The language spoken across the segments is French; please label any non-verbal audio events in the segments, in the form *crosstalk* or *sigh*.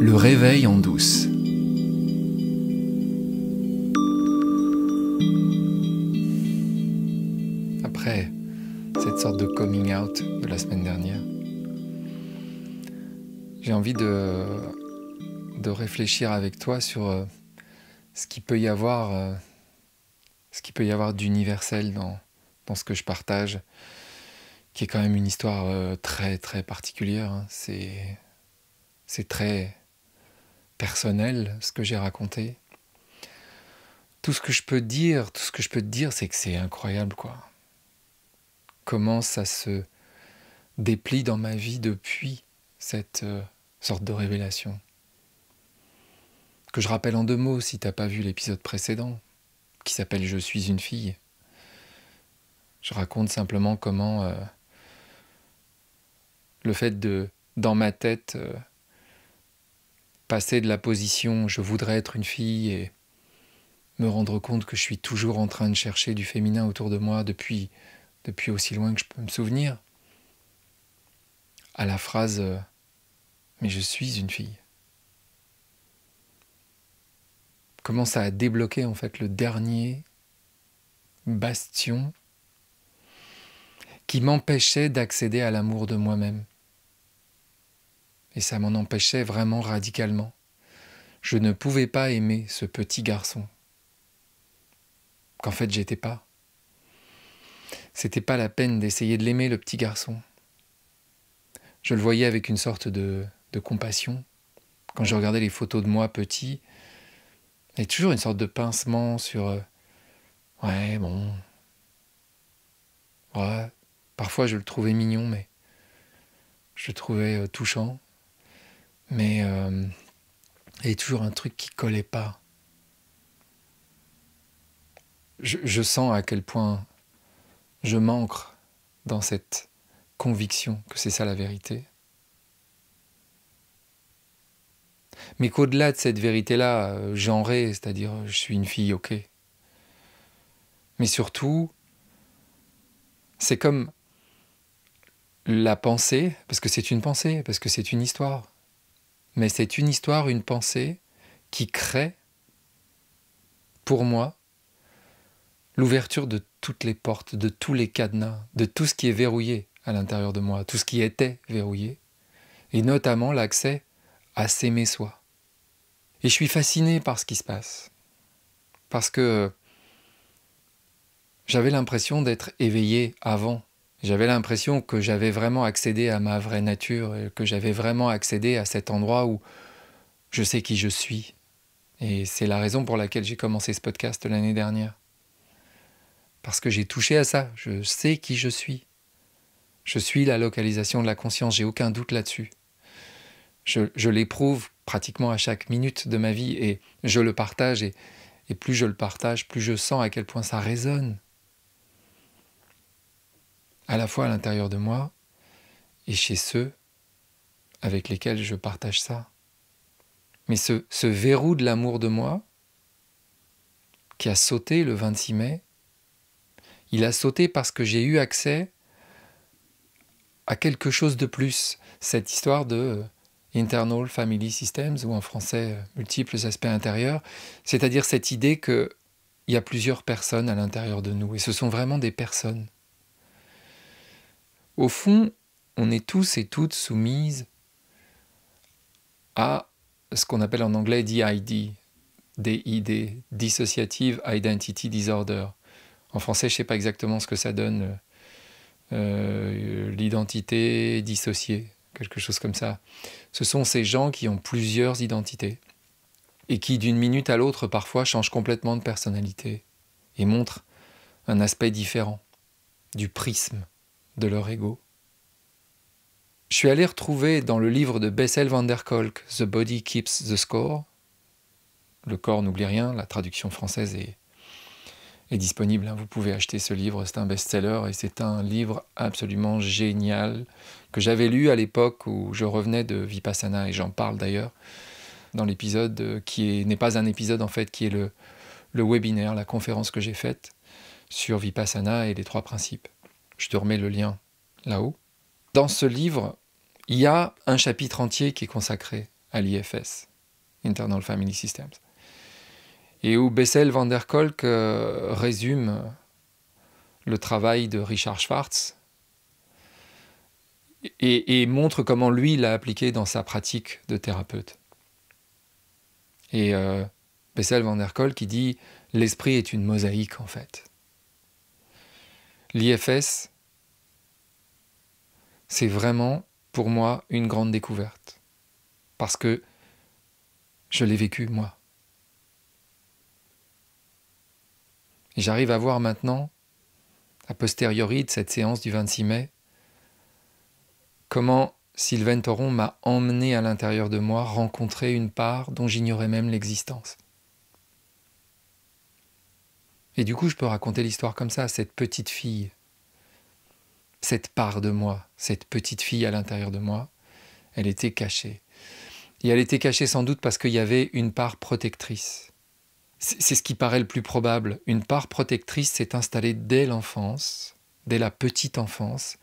Le réveil en douce. Après cette sorte de coming out de la semaine dernière, j'ai envie de, de réfléchir avec toi sur euh, ce qu'il peut y avoir, euh, ce peut y avoir d'universel dans, dans ce que je partage, qui est quand même une histoire euh, très très particulière. Hein. C'est c'est très personnel, ce que j'ai raconté. Tout ce que je peux dire, tout ce que je peux te dire, c'est que c'est incroyable, quoi. Comment ça se déplie dans ma vie depuis cette euh, sorte de révélation. Que je rappelle en deux mots si t'as pas vu l'épisode précédent, qui s'appelle Je suis une fille. Je raconte simplement comment euh, le fait de, dans ma tête, euh, passer de la position je voudrais être une fille et me rendre compte que je suis toujours en train de chercher du féminin autour de moi depuis, depuis aussi loin que je peux me souvenir, à la phrase euh, ⁇ Mais je suis une fille ⁇ Comment ça a débloqué en fait le dernier bastion qui m'empêchait d'accéder à l'amour de moi-même et ça m'en empêchait vraiment radicalement. Je ne pouvais pas aimer ce petit garçon. Qu'en fait, j'étais pas. C'était pas la peine d'essayer de l'aimer, le petit garçon. Je le voyais avec une sorte de, compassion. Quand je regardais les photos de moi petit, il y toujours une sorte de pincement sur euh, Ouais, bon. parfois je le trouvais mignon, mais je le trouvais euh, touchant mais euh, il y a toujours un truc qui collait pas. Je, sens à quel point je m'ancre dans cette conviction que c'est ça la vérité. Mais qu'au-delà de cette vérité-là, euh, genrée, c'est-à-dire je suis une fille, ok. Mais surtout, c'est comme la pensée, parce que c'est une pensée, parce que c'est une histoire, mais c'est une histoire, une pensée qui crée, pour moi, l'ouverture de toutes les portes, de tous les cadenas, de tout ce qui est verrouillé à l'intérieur de moi, tout ce qui était verrouillé, et notamment l'accès à s'aimer soi. Et je suis fasciné par ce qui se passe, parce que j'avais l'impression d'être éveillé avant j'avais l'impression que j'avais vraiment accédé à ma vraie nature, que j'avais vraiment accédé à cet endroit où je sais qui je suis. Et c'est la raison pour laquelle j'ai commencé ce podcast l'année dernière. Parce que j'ai touché à ça, je sais qui je suis. Je suis la localisation de la conscience, j'ai aucun doute là-dessus. Je, l'éprouve pratiquement à chaque minute de ma vie et je le partage et plus je le partage, plus je sens à quel point ça résonne à la fois à l'intérieur de moi et chez ceux avec lesquels je partage ça. Mais ce, verrou de l'amour de moi, qui a sauté le 26 mai, il a sauté parce que j'ai eu accès à quelque chose de plus, cette histoire de internal family systems, ou en français euh, multiples aspects intérieurs, c'est-à-dire cette idée qu'il y a plusieurs personnes à l'intérieur de nous, et ce sont vraiment des personnes. Au fond, on est tous et toutes soumises à ce qu'on appelle en anglais DID, DID, Dissociative Identity Disorder. En français, je ne sais pas exactement ce que ça donne, euh, euh, l'identité dissociée, quelque chose comme ça. Ce sont ces gens qui ont plusieurs identités et qui, d'une minute à l'autre, parfois changent complètement de personnalité et montrent un aspect différent du prisme de leur ego. Je suis allé retrouver dans le livre de Bessel van der Kolk, The Body Keeps the Score, Le corps n'oublie rien, la traduction française est, est disponible, hein. vous pouvez acheter ce livre, c'est un best-seller et c'est un livre absolument génial que j'avais lu à l'époque où je revenais de Vipassana et j'en parle d'ailleurs dans l'épisode qui n'est pas un épisode en fait, qui est le, le webinaire, la conférence que j'ai faite sur Vipassana et les trois principes. Je te remets le lien là-haut. Dans ce livre, il y a un chapitre entier qui est consacré à l'IFS, Internal Family Systems, et où Bessel van der Kolk euh, résume le travail de Richard Schwartz et, montre comment lui l'a appliqué dans sa pratique de thérapeute. Et euh, Bessel van der Kolk qui dit l'esprit est une mosaïque en fait l'IFS, c'est vraiment pour moi une grande découverte. Parce que je l'ai vécu moi. j'arrive à voir maintenant, a posteriori de cette séance du 26 mai, comment Sylvain Thoron m'a emmené à l'intérieur de moi rencontré une part dont j'ignorais même l'existence. Et du coup, je peux raconter l'histoire comme ça, cette petite fille, cette part de moi, cette petite fille à l'intérieur de moi, elle était cachée. Et elle était cachée sans doute parce qu'il y avait une part protectrice. C'est ce qui paraît le plus probable. Une part protectrice s'est installée dès l'enfance, dès la petite enfance,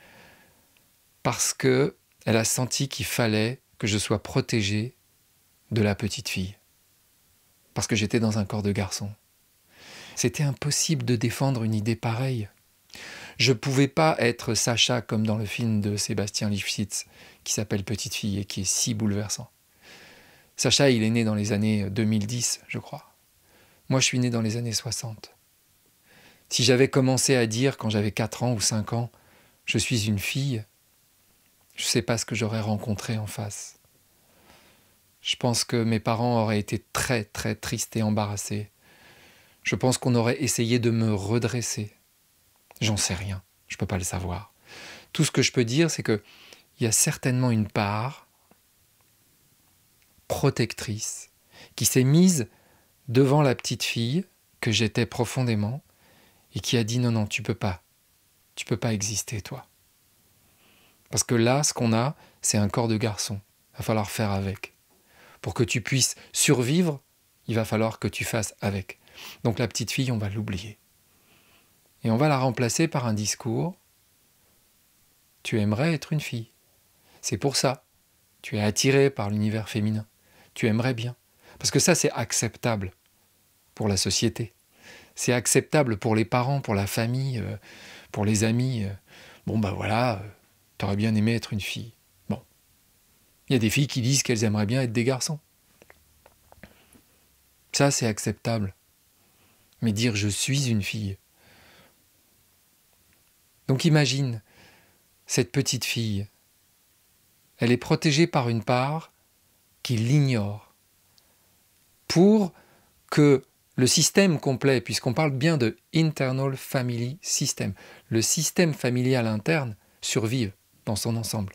parce que elle a senti qu'il fallait que je sois protégé de la petite fille, parce que j'étais dans un corps de garçon. C'était impossible de défendre une idée pareille. Je ne pouvais pas être Sacha comme dans le film de Sébastien Lifshitz qui s'appelle Petite fille et qui est si bouleversant. Sacha, il est né dans les années 2010, je crois. Moi, je suis né dans les années 60. Si j'avais commencé à dire quand j'avais 4 ans ou 5 ans, je suis une fille, je ne sais pas ce que j'aurais rencontré en face. Je pense que mes parents auraient été très très tristes et embarrassés je pense qu'on aurait essayé de me redresser. J'en sais rien, je ne peux pas le savoir. Tout ce que je peux dire, c'est qu'il y a certainement une part protectrice qui s'est mise devant la petite fille que j'étais profondément et qui a dit non, non, tu peux pas. Tu peux pas exister, toi. Parce que là, ce qu'on a, c'est un corps de garçon. Il va falloir faire avec. Pour que tu puisses survivre, il va falloir que tu fasses avec. Donc la petite fille, on va l'oublier. Et on va la remplacer par un discours. Tu aimerais être une fille. C'est pour ça. Tu es attiré par l'univers féminin. Tu aimerais bien. Parce que ça, c'est acceptable pour la société. C'est acceptable pour les parents, pour la famille, euh, pour les amis. Euh. Bon, ben voilà, euh, t'aurais bien aimé être une fille. Bon. Il y a des filles qui disent qu'elles aimeraient bien être des garçons. Ça, c'est acceptable mais dire je suis une fille. Donc imagine cette petite fille. Elle est protégée par une part qui l'ignore. Pour que le système complet, puisqu'on parle bien de internal family system, le système familial interne survive dans son ensemble.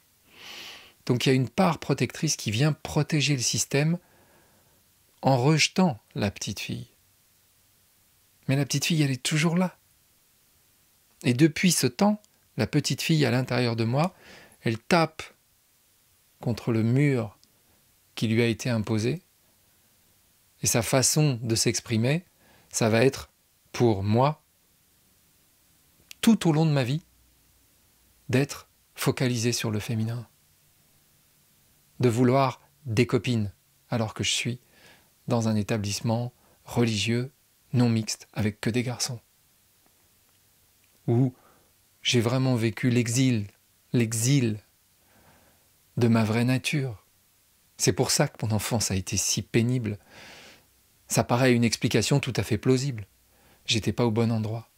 Donc il y a une part protectrice qui vient protéger le système en rejetant la petite fille. Mais la petite fille, elle est toujours là. Et depuis ce temps, la petite fille à l'intérieur de moi, elle tape contre le mur qui lui a été imposé. Et sa façon de s'exprimer, ça va être pour moi, tout au long de ma vie, d'être focalisé sur le féminin, de vouloir des copines alors que je suis dans un établissement religieux non mixte avec que des garçons. Où j'ai vraiment vécu l'exil, l'exil de ma vraie nature. C'est pour ça que mon enfance a été si pénible. Ça paraît une explication tout à fait plausible. J'étais pas au bon endroit.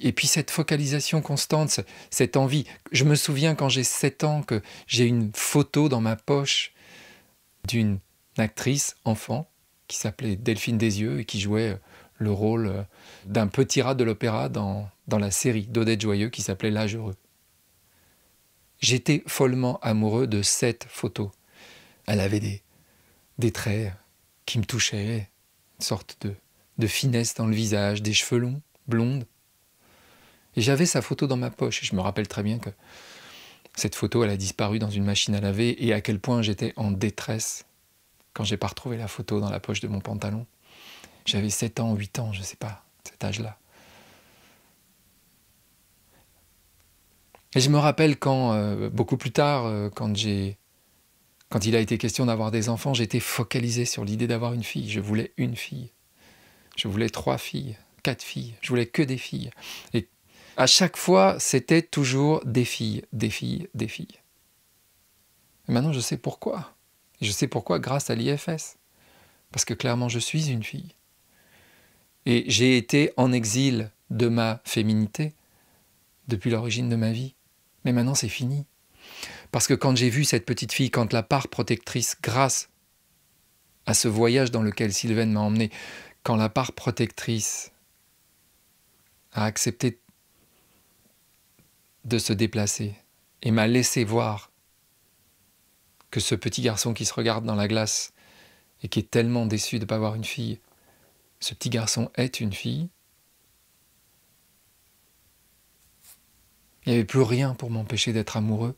Et puis cette focalisation constante, cette envie. Je me souviens quand j'ai 7 ans que j'ai une photo dans ma poche d'une actrice enfant qui s'appelait Delphine des yeux et qui jouait euh, le rôle euh, d'un petit rat de l'opéra dans, la série d'Odette Joyeux qui s'appelait L'âge heureux. J'étais follement amoureux de cette photo. Elle avait des, des traits qui me touchaient, une sorte de, de finesse dans le visage, des cheveux longs, blondes. Et j'avais sa photo dans ma poche. Et je me rappelle très bien que cette photo, elle a disparu dans une machine à laver et à quel point j'étais en détresse quand j'ai pas retrouvé la photo dans la poche de mon pantalon. J'avais 7 ans, 8 ans, je ne sais pas, cet âge-là. Et je me rappelle quand, euh, beaucoup plus tard, euh, quand j'ai. Quand il a été question d'avoir des enfants, j'étais focalisé sur l'idée d'avoir une fille. Je voulais une fille. Je voulais trois filles, quatre filles. Je voulais que des filles. Et à chaque fois, c'était toujours des filles, des filles, des filles. Et maintenant, je sais pourquoi je sais pourquoi grâce à l'IFS. Parce que clairement, je suis une fille. Et j'ai été en exil de ma féminité depuis l'origine de ma vie. Mais maintenant, c'est fini. Parce que quand j'ai vu cette petite fille, quand la part protectrice, grâce à ce voyage dans lequel Sylvain m'a emmené, quand la part protectrice a accepté de se déplacer et m'a laissé voir que ce petit garçon qui se regarde dans la glace et qui est tellement déçu de ne pas avoir une fille, ce petit garçon est une fille. Il n'y avait plus rien pour m'empêcher d'être amoureux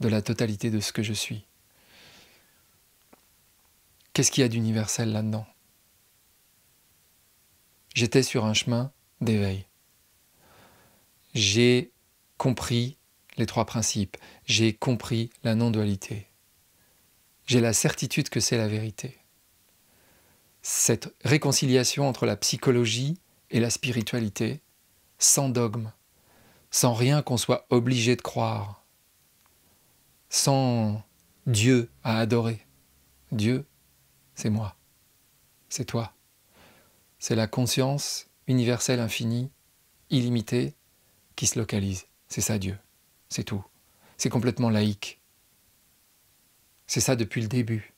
de la totalité de ce que je suis. Qu'est-ce qu'il y a d'universel là-dedans J'étais sur un chemin d'éveil. J'ai compris les trois principes. J'ai compris la non-dualité j'ai la certitude que c'est la vérité. Cette réconciliation entre la psychologie et la spiritualité, sans dogme, sans rien qu'on soit obligé de croire, sans Dieu à adorer. Dieu, c'est moi, c'est toi. C'est la conscience universelle infinie, illimitée, qui se localise. C'est ça Dieu, c'est tout. C'est complètement laïque. C'est ça depuis le début.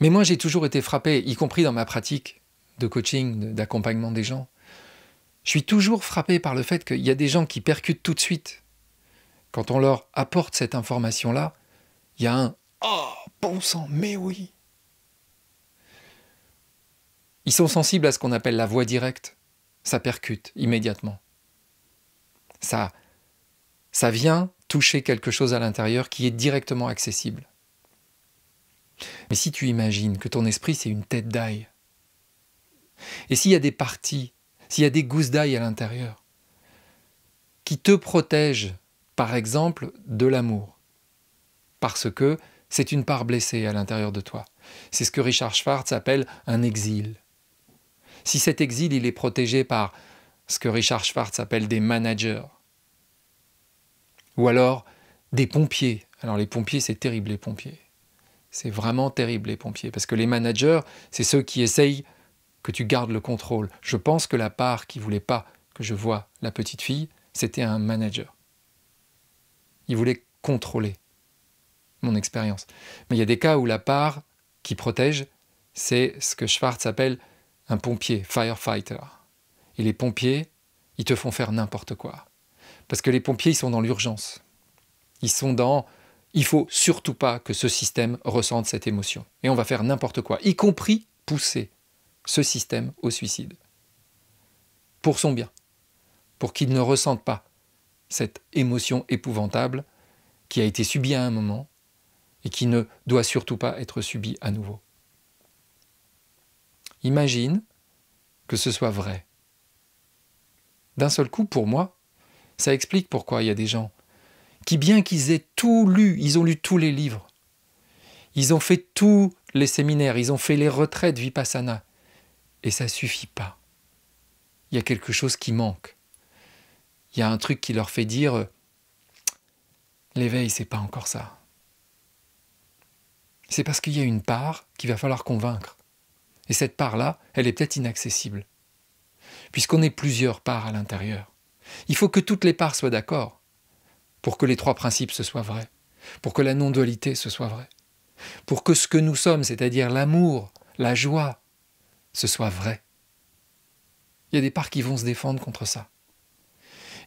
Mais moi, j'ai toujours été frappé, y compris dans ma pratique de coaching, d'accompagnement des gens. Je suis toujours frappé par le fait qu'il y a des gens qui percutent tout de suite. Quand on leur apporte cette information-là, il y a un ah, bon sang, mais oui Ils sont sensibles à ce qu'on appelle la voix directe. Ça percute immédiatement. Ça, ça vient toucher quelque chose à l'intérieur qui est directement accessible. Mais si tu imagines que ton esprit, c'est une tête d'ail, et s'il y a des parties, s'il y a des gousses d'ail à l'intérieur, qui te protègent, par exemple, de l'amour, parce que c'est une part blessée à l'intérieur de toi. C'est ce que Richard Schwartz appelle un exil. Si cet exil, il est protégé par ce que Richard Schwartz appelle des managers, ou alors des pompiers. Alors les pompiers, c'est terrible les pompiers. C'est vraiment terrible les pompiers, parce que les managers, c'est ceux qui essayent que tu gardes le contrôle. Je pense que la part qui voulait pas que je vois la petite fille, c'était un manager. Il voulait contrôler mon expérience. Mais il y a des cas où la part qui protège, c'est ce que Schwartz appelle un pompier, firefighter. Et les pompiers, ils te font faire n'importe quoi. Parce que les pompiers, ils sont dans l'urgence. Ils sont dans il faut surtout pas que ce système ressente cette émotion. Et on va faire n'importe quoi, y compris pousser ce système au suicide. Pour son bien, pour qu'il ne ressente pas cette émotion épouvantable qui a été subie à un moment et qui ne doit surtout pas être subie à nouveau. Imagine que ce soit vrai. D'un seul coup, pour moi, ça explique pourquoi il y a des gens qui, bien qu'ils aient tout lu, ils ont lu tous les livres, ils ont fait tous les séminaires, ils ont fait les retraites vipassana, et ça suffit pas. Il y a quelque chose qui manque. Il y a un truc qui leur fait dire euh, l'éveil, c'est pas encore ça. C'est parce qu'il y a une part qu'il va falloir convaincre. Et cette part-là, elle est peut-être inaccessible. Puisqu'on est plusieurs parts à l'intérieur. Il faut que toutes les parts soient d'accord pour que les trois principes se soient vrais, pour que la non-dualité se soit vraie, pour que ce que nous sommes, c'est-à-dire l'amour, la joie, se soit vrai. Il y a des parts qui vont se défendre contre ça.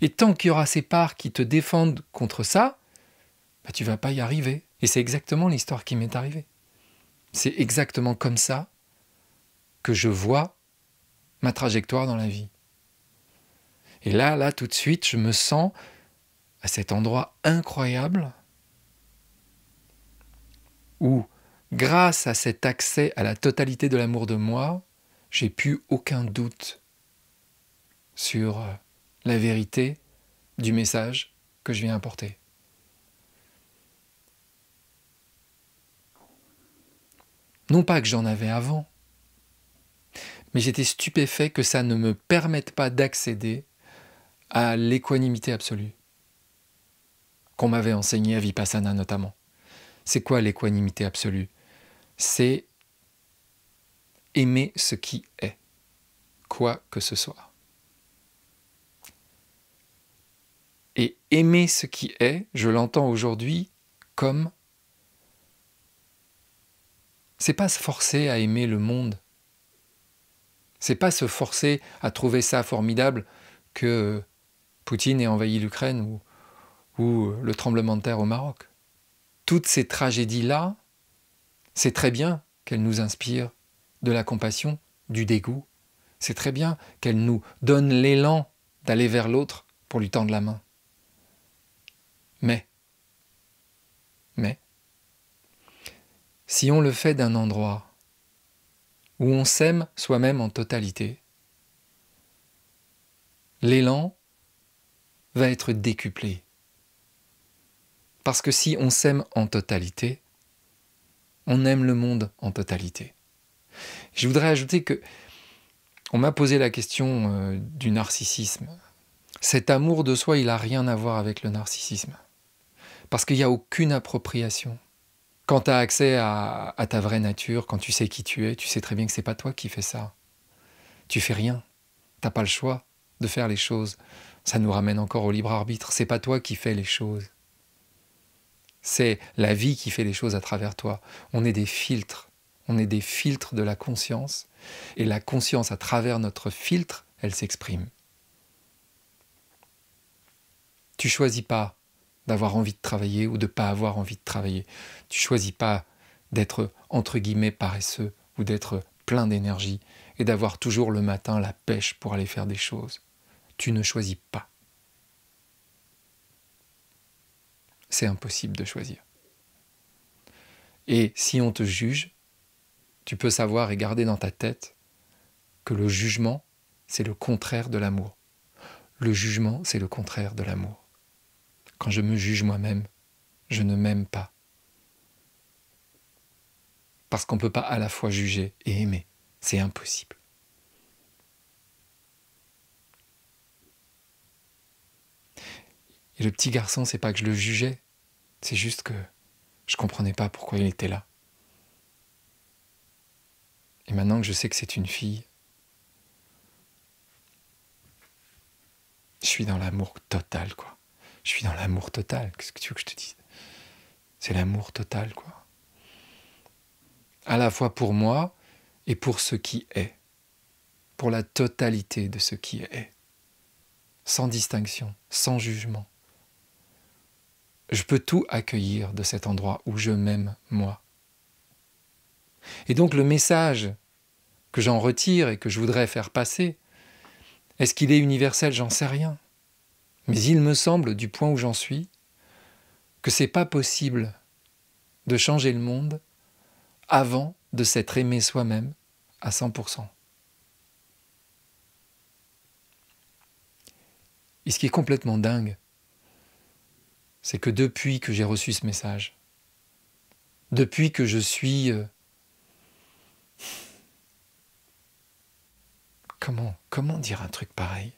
Et tant qu'il y aura ces parts qui te défendent contre ça, tu bah, tu vas pas y arriver. Et c'est exactement l'histoire qui m'est arrivée. C'est exactement comme ça que je vois ma trajectoire dans la vie. Et là, là, tout de suite, je me sens à cet endroit incroyable où, grâce à cet accès à la totalité de l'amour de moi, j'ai pu aucun doute sur euh, la vérité du message que je viens apporter. Non pas que j'en avais avant, mais j'étais stupéfait que ça ne me permette pas d'accéder à l'équanimité absolue m'avait enseigné à Vipassana notamment. C'est quoi l'équanimité absolue C'est aimer ce qui est, quoi que ce soit. Et aimer ce qui est, je l'entends aujourd'hui comme c'est pas se forcer à aimer le monde. C'est pas se forcer à trouver ça formidable que Poutine ait envahi l'Ukraine ou ou le tremblement de terre au Maroc. Toutes ces tragédies-là, c'est très bien qu'elles nous inspirent de la compassion, du dégoût. C'est très bien qu'elles nous donnent l'élan d'aller vers l'autre pour lui tendre la main. Mais, mais, si on le fait d'un endroit où on s'aime soi-même en totalité, l'élan va être décuplé. Parce que si on s'aime en totalité, on aime le monde en totalité. Je voudrais ajouter que on m'a posé la question euh, du narcissisme. Cet amour de soi, il n'a rien à voir avec le narcissisme. Parce qu'il n'y a aucune appropriation. Quand tu as accès à, ta vraie nature, quand tu sais qui tu es, tu sais très bien que ce n'est pas toi qui fais ça. Tu fais rien. Tu n'as pas le choix de faire les choses. Ça nous ramène encore au libre arbitre. C'est pas toi qui fais les choses c'est la vie qui fait les choses à travers toi. On est des filtres, on est des filtres de la conscience, et la conscience à travers notre filtre, elle s'exprime. Tu choisis pas d'avoir envie de travailler ou de pas avoir envie de travailler. Tu choisis pas d'être entre guillemets paresseux ou d'être plein d'énergie et d'avoir toujours le matin la pêche pour aller faire des choses. Tu ne choisis pas. c'est impossible de choisir. Et si on te juge, tu peux savoir et garder dans ta tête que le jugement, c'est le contraire de l'amour. Le jugement, c'est le contraire de l'amour. Quand je me juge moi-même, je ne m'aime pas. Parce qu'on ne peut pas à la fois juger et aimer. C'est impossible. Et le petit garçon, c'est pas que je le jugeais, c'est juste que je comprenais pas pourquoi il était là. Et maintenant que je sais que c'est une fille, je suis dans l'amour total, quoi. Je suis dans l'amour total, qu'est-ce que tu veux que je te dise C'est l'amour total, quoi. À la fois pour moi et pour ce qui est. Pour la totalité de ce qui est. Sans distinction, sans jugement je peux tout accueillir de cet endroit où je m'aime moi. Et donc le message que j'en retire et que je voudrais faire passer, est-ce qu'il est universel J'en sais rien. Mais il me semble, du point où j'en suis, que c'est pas possible de changer le monde avant de s'être aimé soi-même à 100%. Et ce qui est complètement dingue, c'est que depuis que j'ai reçu ce message, depuis que je suis... Euh, comment, comment dire un truc pareil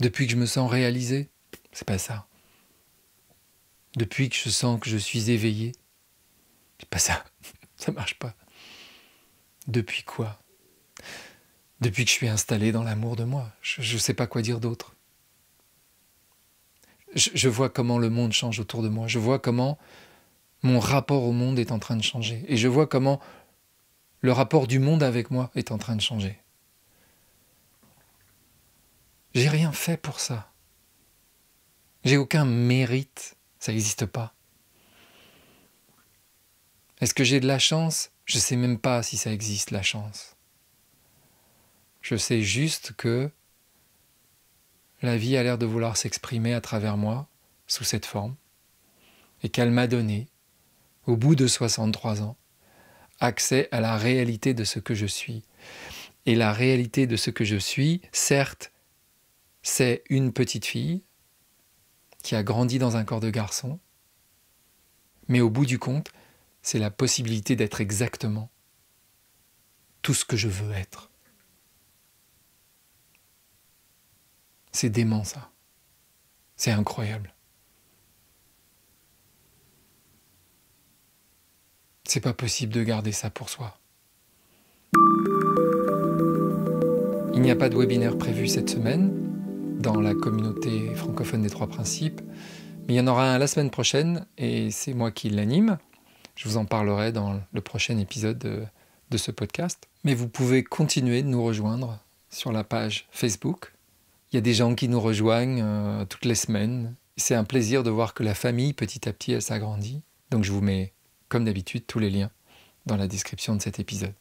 Depuis que je me sens réalisé, c'est pas ça. Depuis que je sens que je suis éveillé, c'est pas ça. *laughs* ça marche pas. Depuis quoi depuis que je suis installé dans l'amour de moi. Je ne sais pas quoi dire d'autre. Je, je, vois comment le monde change autour de moi. Je vois comment mon rapport au monde est en train de changer. Et je vois comment le rapport du monde avec moi est en train de changer. J'ai rien fait pour ça. J'ai aucun mérite. Ça n'existe pas. Est-ce que j'ai de la chance Je ne sais même pas si ça existe, la chance. Je sais juste que la vie a l'air de vouloir s'exprimer à travers moi sous cette forme et qu'elle m'a donné, au bout de 63 ans, accès à la réalité de ce que je suis. Et la réalité de ce que je suis, certes, c'est une petite fille qui a grandi dans un corps de garçon, mais au bout du compte, c'est la possibilité d'être exactement tout ce que je veux être. C'est dément ça. C'est incroyable. C'est pas possible de garder ça pour soi. Il n'y a pas de webinaire prévu cette semaine dans la communauté francophone des trois principes, mais il y en aura un la semaine prochaine et c'est moi qui l'anime. Je vous en parlerai dans le prochain épisode de, de, ce podcast. Mais vous pouvez continuer de nous rejoindre sur la page Facebook il y a des gens qui nous rejoignent euh, toutes les semaines. C'est un plaisir de voir que la famille, petit à petit, elle s'agrandit. Donc je vous mets, comme d'habitude, tous les liens dans la description de cet épisode.